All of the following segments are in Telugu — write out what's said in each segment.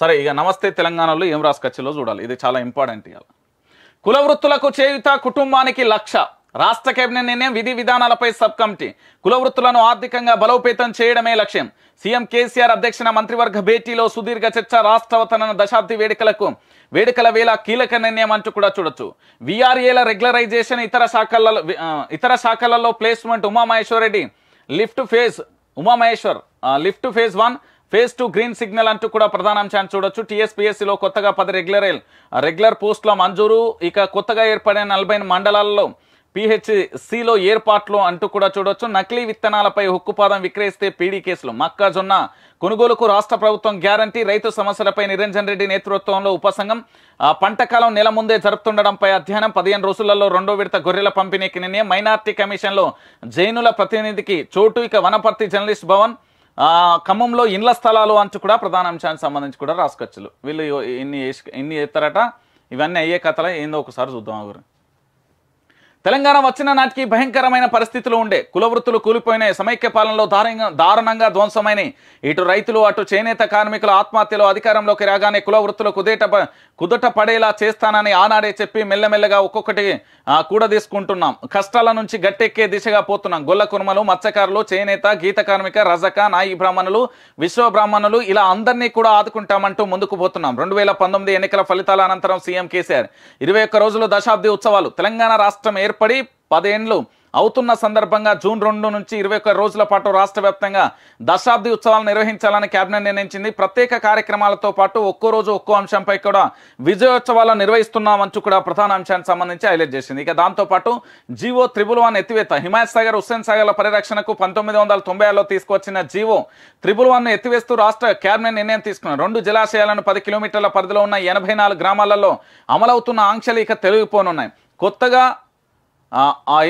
సరే ఇక నమస్తే తెలంగాణలో ఏం రాసుకొచ్చిందో చూడాలి ఇది చాలా ఇంపార్టెంట్ ఇవాళ కుల వృత్తులకు చేయుత కుటుంబానికి లక్ష రాష్ట్ర కేబినెట్ నిర్ణయం విధి విధానాలపై సబ్ కమిటీ కుల వృత్తులను ఆర్థికంగా బలోపేతం చేయడమే లక్ష్యం సీఎం కేసీఆర్ అధ్యక్షన మంత్రివర్గ భేటీలో సుదీర్ఘ చర్చ రాష్ట్రవతన దశాబ్ది వేడుకలకు వేడుకల వేళ కీలక నిర్ణయం అంటూ కూడా చూడొచ్చు విఆర్ఏల రెగ్యులరైజేషన్ ఇతర శాఖలలో ఇతర శాఖలలో placement Umamaheshwar Reddy lift phase Umamaheshwar lift phase one phase two green signal అంటూ కూడా ప్రధాన అంశాన్ని చూడొచ్చు టీఎస్పీఎస్సీలో కొత్తగా పది రెగ్యులర్ రెగ్యులర్ పోస్టుల మంజూరు ఇక కొత్తగా ఏర్పడిన నలభై మండలాల్లో పిహెచ్సిలో ఏర్పాట్లు అంటూ కూడా చూడొచ్చు నకిలీ విత్తనాలపై హుక్కుపాదం విక్రయిస్తే పీడీ కేసులు మక్కాజొన్న కొనుగోలుకు రాష్ట్ర ప్రభుత్వం గ్యారంటీ రైతు సమస్యలపై నిరంజన్ రెడ్డి నేతృత్వంలో ఉపసంఘం పంటకాలం నెల ముందే జరుపుతుండడంపై అధ్యయనం పదిహేను రోజులలో రెండో విడత గొర్రెల పంపిణీకి నిర్ణయం మైనార్టీ కమిషన్లో జైనుల ప్రతినిధికి చోటు ఇక వనపర్తి జర్నలిస్ట్ భవన్ ఖమ్మంలో ఇండ్ల స్థలాలు అంచు కూడా ప్రధాన అంశానికి సంబంధించి కూడా రాసుకొచ్చులు వీళ్ళు ఇన్ని ఇన్ని ఎత్తారట ఇవన్నీ అయ్యే కథలే ఏందో ఒకసారి చూద్దాం గురించి తెలంగాణ వచ్చిన నాటికి భయంకరమైన పరిస్థితులు ఉండే కులవృత్తులు కూలిపోయినాయి సమైక్య పాలనలో దారుణంగా ధ్వంసమైనవి ఇటు రైతులు అటు చేనేత కార్మికుల ఆత్మహత్యలు అధికారంలోకి రాగానే కులవృత్తులు కుదేట కుదుట పడేలా చేస్తానని ఆనాడే చెప్పి మెల్లమెల్లగా ఒక్కొక్కటి కూడా తీసుకుంటున్నాం కష్టాల నుంచి గట్టెక్కే దిశగా పోతున్నాం గొల్ల కుర్మలు మత్స్యకారులు చేనేత గీత కార్మిక రజక నాయి బ్రాహ్మణులు విశ్వ బ్రాహ్మణులు ఇలా అందరినీ కూడా ఆదుకుంటామంటూ ముందుకు పోతున్నాం రెండు వేల ఎన్నికల ఫలితాల అనంతరం సీఎం కేసీఆర్ ఇరవై రోజులు దశాబ్ది ఉత్సవాలు తెలంగాణ రాష్ట్రం ఏర్పడి పదేండ్లు అవుతున్న సందర్భంగా జూన్ రెండు నుంచి ఇరవై ఒక్క రోజుల పాటు రాష్ట్ర వ్యాప్తంగా దశాబ్ది ఉత్సవాలు నిర్వహించాలని కేబినెట్ నిర్ణయించింది ప్రత్యేక కార్యక్రమాలతో పాటు ఒక్కో రోజు ఒక్కో అంశంపై కూడా విజయోత్సవాలు నిర్వహిస్తున్నామంటూ కూడా ప్రధాన అంశానికి సంబంధించి హైలైట్ చేసింది ఇక దాంతోపాటు జీవో త్రిబుల్ వన్ ఎత్తివేత హిమాయత్ సాగర్ హుస్సేన్ సాగర్ల పరిరక్షణకు పంతొమ్మిది వందల తొంభై ఆరులో తీసుకొచ్చిన జీవో త్రిబుల్ వన్ ఎత్తివేస్తూ రాష్ట్ర కేబినెట్ నిర్ణయం తీసుకున్నారు రెండు జలాశయాలను పది కిలోమీటర్ల పరిధిలో ఉన్న ఎనభై గ్రామాలలో అమలవుతున్న ఆంక్షలు ఇక తెలివిపోనున్నాయి కొత్తగా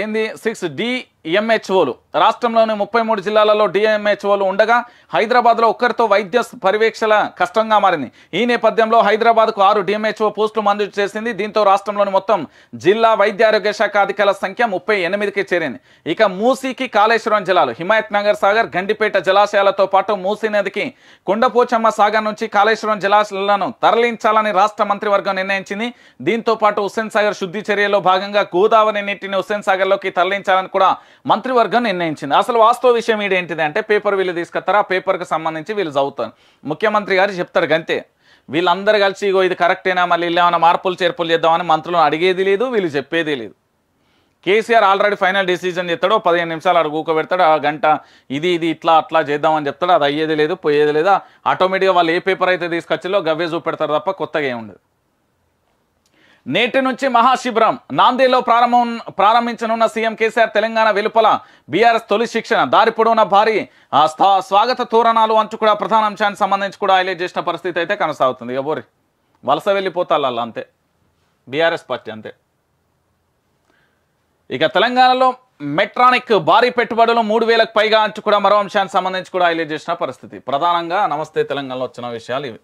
ఏంది సిక్స్ డిఎంహెచ్ఓలు రాష్ట్రంలోని ముప్పై మూడు జిల్లాలలో డిఎంహెచ్ఓలు ఉండగా హైదరాబాద్లో ఒక్కరితో వైద్య పర్యవేక్షణ కష్టంగా మారింది ఈ నేపథ్యంలో హైదరాబాద్కు ఆరు డిఎంహెచ్ఓ పోస్టులు మంజూరు చేసింది దీంతో రాష్ట్రంలోని మొత్తం జిల్లా ఆరోగ్య శాఖ అధికారుల సంఖ్య ముప్పై ఎనిమిదికి చేరింది ఇక మూసీకి కాళేశ్వరం జిల్లాలు హిమాయత్ నగర్ సాగర్ గండిపేట జలాశయాలతో పాటు మూసీ నదికి కొండపోచమ్మ సాగర్ నుంచి కాళేశ్వరం జలాశయాలను తరలించాలని రాష్ట్ర మంత్రివర్గం నిర్ణయించింది దీంతో పాటు హుస్సేన్ సాగర్ శుద్ధి చర్యలో భాగంగా గోదావరి నీటిని హుస్సేన్ సాగర్లోకి తరలించాలని కూడా మంత్రివర్గం నిర్ణయించింది నిర్ణయించింది అసలు వాస్తవ విషయం ఏంటిది అంటే పేపర్ వీళ్ళు తీసుకొస్తారా పేపర్కి సంబంధించి వీళ్ళు చదువుతారు ముఖ్యమంత్రి గారు చెప్తారు గంతే వీళ్ళందరూ కలిసి ఇగో ఇది కరెక్టేనా మళ్ళీ ఏమైనా మార్పులు చేర్పులు చేద్దామని మంత్రులను అడిగేది లేదు వీళ్ళు చెప్పేది లేదు కేసీఆర్ ఆల్రెడీ ఫైనల్ డిసిజన్ చెప్తాడు పదిహేను నిమిషాలు అక్కడ కూకబెడతాడు ఆ గంట ఇది ఇది ఇట్లా అట్లా చేద్దామని చెప్తాడు అది అయ్యేది లేదు పోయేది లేదా ఆటోమేటిక్గా వాళ్ళు ఏ పేపర్ అయితే తీసుకొచ్చిలో గవ్వే చూపెడతారు తప్ప కొత్తగా ఏముండదు నేటి నుంచి మహాశిబిరం నాందేలో ప్రారంభం ప్రారంభించనున్న సీఎం కేసీఆర్ తెలంగాణ వెలుపల బీఆర్ఎస్ తొలి శిక్షణ దారి పొడవున భారీ స్వాగత తోరణాలు అంటూ కూడా ప్రధాన అంశానికి సంబంధించి కూడా హైలైట్ చేసిన పరిస్థితి అయితే కొనసాగుతుంది ఎవరి వలస వెళ్ళిపోతారు అలా అంతే బీఆర్ఎస్ పార్టీ అంతే ఇక తెలంగాణలో మెట్రానిక్ భారీ పెట్టుబడులు మూడు వేలకు పైగా అంటూ కూడా మరో అంశానికి సంబంధించి కూడా హైలైట్ చేసిన పరిస్థితి ప్రధానంగా నమస్తే తెలంగాణలో వచ్చిన విషయాలు ఇవి